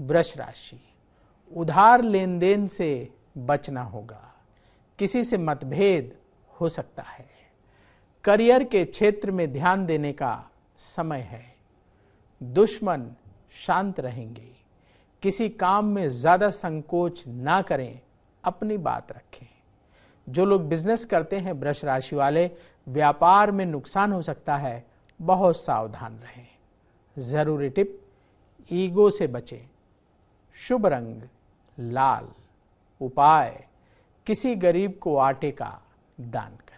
वृष राशि उधार लेन देन से बचना होगा किसी से मतभेद हो सकता है करियर के क्षेत्र में ध्यान देने का समय है दुश्मन शांत रहेंगे किसी काम में ज़्यादा संकोच ना करें अपनी बात रखें जो लोग बिजनेस करते हैं वृष राशि वाले व्यापार में नुकसान हो सकता है बहुत सावधान रहें ज़रूरी टिप ईगो से बचें शुभ रंग लाल उपाय किसी गरीब को आटे का दान करें